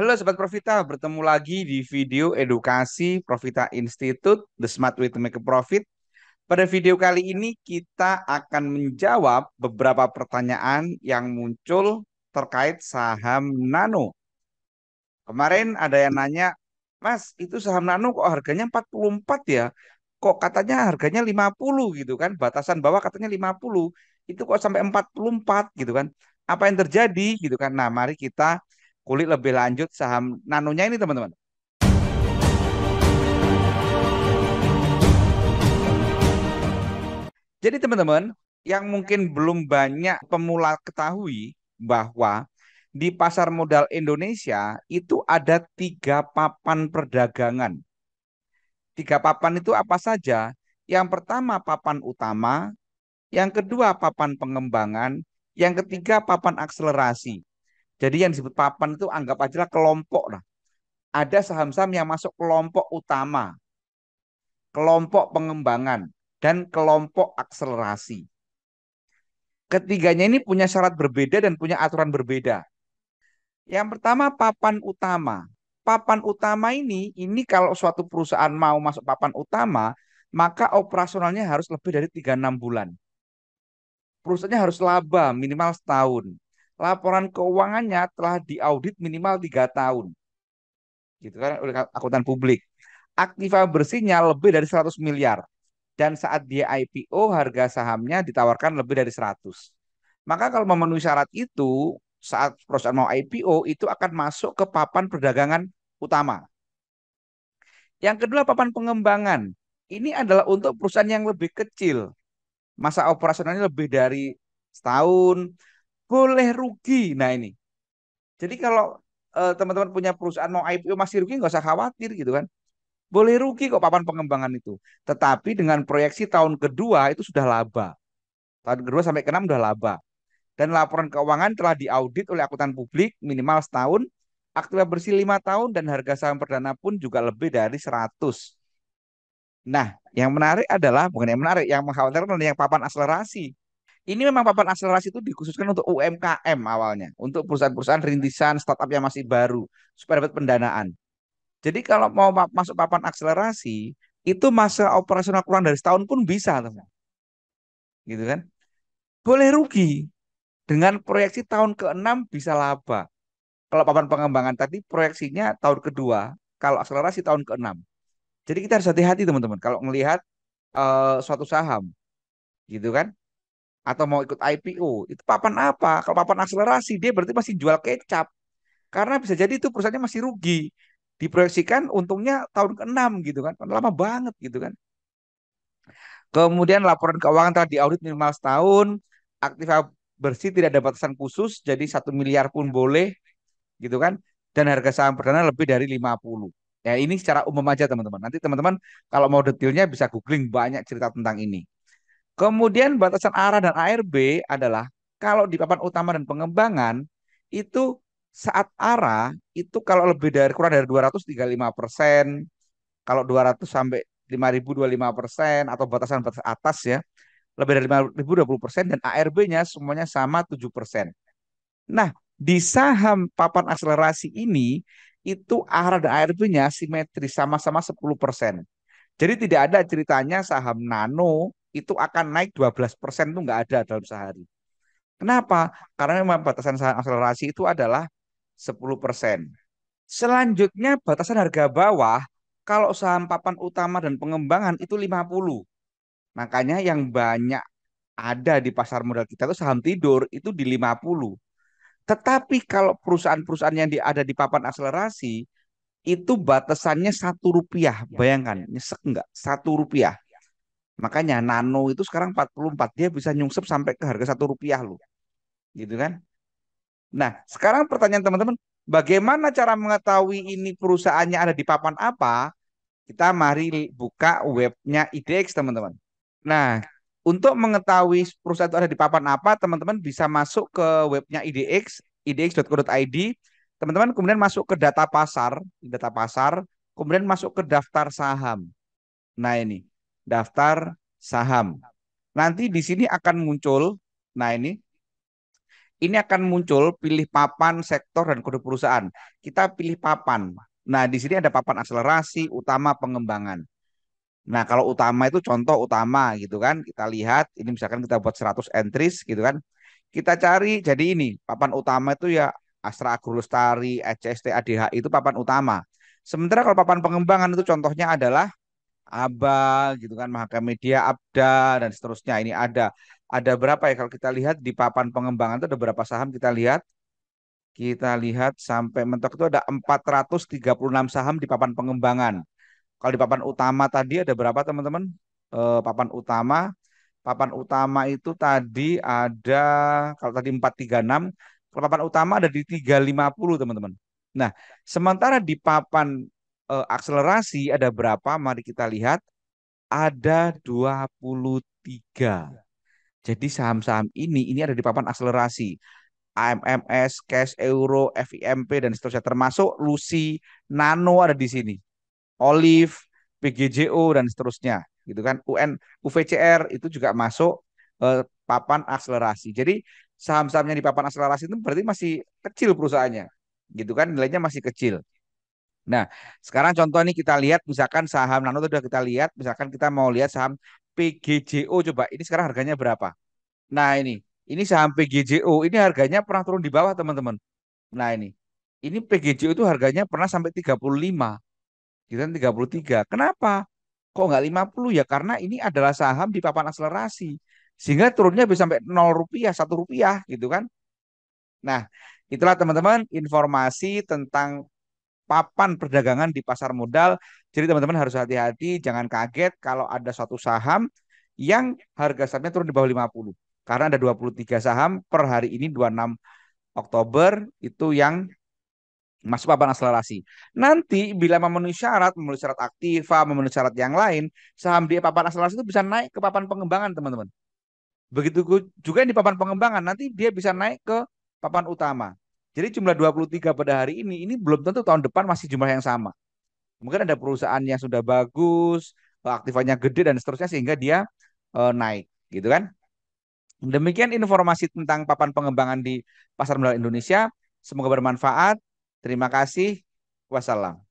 Halo Sobat Profita, bertemu lagi di video edukasi Profita Institute, The Smart Way to Make a Profit. Pada video kali ini kita akan menjawab beberapa pertanyaan yang muncul terkait saham Nano. Kemarin ada yang nanya, Mas itu saham Nano kok harganya 44 ya? Kok katanya harganya 50 gitu kan? Batasan bawah katanya 50. Itu kok sampai 44 gitu kan? Apa yang terjadi gitu kan? Nah mari kita Kulit lebih lanjut saham nanonya ini teman-teman. Jadi teman-teman, yang mungkin belum banyak pemula ketahui bahwa di pasar modal Indonesia itu ada tiga papan perdagangan. Tiga papan itu apa saja? Yang pertama papan utama, yang kedua papan pengembangan, yang ketiga papan akselerasi. Jadi yang disebut papan itu anggap aja kelompok lah. Ada saham-saham yang masuk kelompok utama, kelompok pengembangan, dan kelompok akselerasi. Ketiganya ini punya syarat berbeda dan punya aturan berbeda. Yang pertama papan utama. Papan utama ini, ini kalau suatu perusahaan mau masuk papan utama, maka operasionalnya harus lebih dari 36 bulan. Perusahaannya harus laba minimal setahun laporan keuangannya telah diaudit minimal tiga tahun. Gitu kan oleh akuntan publik. Aktiva bersihnya lebih dari 100 miliar dan saat dia IPO harga sahamnya ditawarkan lebih dari 100. Maka kalau memenuhi syarat itu, saat perusahaan mau IPO itu akan masuk ke papan perdagangan utama. Yang kedua papan pengembangan. Ini adalah untuk perusahaan yang lebih kecil. Masa operasionalnya lebih dari setahun, boleh rugi. Nah ini. Jadi kalau teman eh, teman-teman punya perusahaan mau IPO masih rugi nggak usah khawatir gitu kan. Boleh rugi kok papan pengembangan itu. Tetapi dengan proyeksi tahun kedua itu sudah laba. Tahun kedua sampai keenam sudah laba. Dan laporan keuangan telah diaudit oleh akuntan publik minimal setahun. Aktiva bersih lima tahun dan harga saham perdana pun juga lebih dari seratus Nah, yang menarik adalah bukan yang menarik, yang mengkhawatirkan adalah yang papan akselerasi. Ini memang papan akselerasi itu dikhususkan untuk UMKM awalnya, untuk perusahaan-perusahaan rintisan startup yang masih baru supaya dapat pendanaan. Jadi kalau mau masuk papan akselerasi, itu masa operasional kurang dari setahun pun bisa, teman. Gitu kan? Boleh rugi. Dengan proyeksi tahun ke-6 bisa laba. Kalau papan pengembangan tadi proyeksinya tahun kedua, kalau akselerasi tahun ke-6. Jadi kita harus hati-hati teman-teman kalau melihat uh, suatu saham. Gitu kan? atau mau ikut IPO itu papan apa kalau papan akselerasi dia berarti masih jual kecap karena bisa jadi itu perusahaannya masih rugi diproyeksikan untungnya tahun ke-6 gitu kan lama banget gitu kan kemudian laporan keuangan telah diaudit minimal setahun aktiva bersih tidak ada batasan khusus jadi satu miliar pun boleh gitu kan dan harga saham perdana lebih dari 50 ya ini secara umum aja teman-teman nanti teman-teman kalau mau detailnya bisa googling banyak cerita tentang ini Kemudian batasan arah dan ARB adalah kalau di papan utama dan pengembangan itu saat arah itu kalau lebih dari kurang dari 235 persen, kalau 200 sampai 5.025 persen atau batasan batas atas ya lebih dari 5.020 persen dan ARB-nya semuanya sama 7 persen. Nah di saham papan akselerasi ini itu arah dan ARB-nya simetris sama-sama 10 persen. Jadi tidak ada ceritanya saham nano itu akan naik 12% persen itu nggak ada dalam sehari. Kenapa? Karena memang batasan akselerasi itu adalah 10%. Selanjutnya batasan harga bawah kalau saham papan utama dan pengembangan itu 50. Makanya yang banyak ada di pasar modal kita itu saham tidur itu di 50. Tetapi kalau perusahaan-perusahaan yang ada di papan akselerasi itu batasannya satu rupiah. Ya, Bayangkan, ya. nyesek enggak? Satu rupiah. Makanya nano itu sekarang 44 dia bisa nyungsep sampai ke harga satu rupiah loh. Gitu kan? Nah, sekarang pertanyaan teman-teman, bagaimana cara mengetahui ini perusahaannya ada di papan apa? Kita mari buka webnya IDX teman-teman. Nah, untuk mengetahui perusahaan itu ada di papan apa, teman-teman bisa masuk ke webnya IDX, idx.co.id. Teman-teman kemudian masuk ke data pasar, data pasar, kemudian masuk ke daftar saham. Nah ini, daftar saham. Nanti di sini akan muncul, nah ini, ini akan muncul pilih papan sektor dan kode perusahaan. Kita pilih papan. Nah di sini ada papan akselerasi, utama pengembangan. Nah kalau utama itu contoh utama gitu kan, kita lihat ini misalkan kita buat 100 entries gitu kan. Kita cari jadi ini, papan utama itu ya Astra Agro Agrolestari, HCST, ADH itu papan utama. Sementara kalau papan pengembangan itu contohnya adalah Abal gitu kan Mahaka Media Abda dan seterusnya ini ada ada berapa ya kalau kita lihat di papan pengembangan itu ada berapa saham kita lihat kita lihat sampai mentok itu ada 436 saham di papan pengembangan kalau di papan utama tadi ada berapa teman-teman e, papan utama papan utama itu tadi ada kalau tadi 436 kalau papan utama ada di 350 teman-teman nah sementara di papan uh, akselerasi ada berapa? Mari kita lihat. Ada 23. Jadi saham-saham ini ini ada di papan akselerasi. AMMS, Cash Euro, FIMP dan seterusnya termasuk Lucy, Nano ada di sini. Olive, PGJO dan seterusnya gitu kan. UN, UVCR itu juga masuk uh, papan akselerasi. Jadi saham-sahamnya di papan akselerasi itu berarti masih kecil perusahaannya. Gitu kan nilainya masih kecil. Nah, sekarang contoh ini kita lihat misalkan saham Nano sudah kita lihat, misalkan kita mau lihat saham PGJO coba. Ini sekarang harganya berapa? Nah, ini. Ini saham PGJO, ini harganya pernah turun di bawah, teman-teman. Nah, ini. Ini PGJO itu harganya pernah sampai 35. Kita 33. Kenapa? Kok nggak 50 ya? Karena ini adalah saham di papan akselerasi. Sehingga turunnya bisa sampai 0 rupiah, 1 rupiah gitu kan. Nah, itulah teman-teman informasi tentang papan perdagangan di pasar modal. Jadi teman-teman harus hati-hati, jangan kaget kalau ada suatu saham yang harga sahamnya turun di bawah 50. Karena ada 23 saham per hari ini 26 Oktober itu yang masuk papan akselerasi. Nanti bila memenuhi syarat, memenuhi syarat aktiva, memenuhi syarat yang lain, saham di papan akselerasi itu bisa naik ke papan pengembangan, teman-teman. Begitu juga di papan pengembangan, nanti dia bisa naik ke papan utama. Jadi jumlah 23 pada hari ini, ini belum tentu tahun depan masih jumlah yang sama. Mungkin ada perusahaan yang sudah bagus, aktifannya gede dan seterusnya sehingga dia uh, naik gitu kan. Demikian informasi tentang papan pengembangan di pasar modal Indonesia. Semoga bermanfaat. Terima kasih. Wassalam.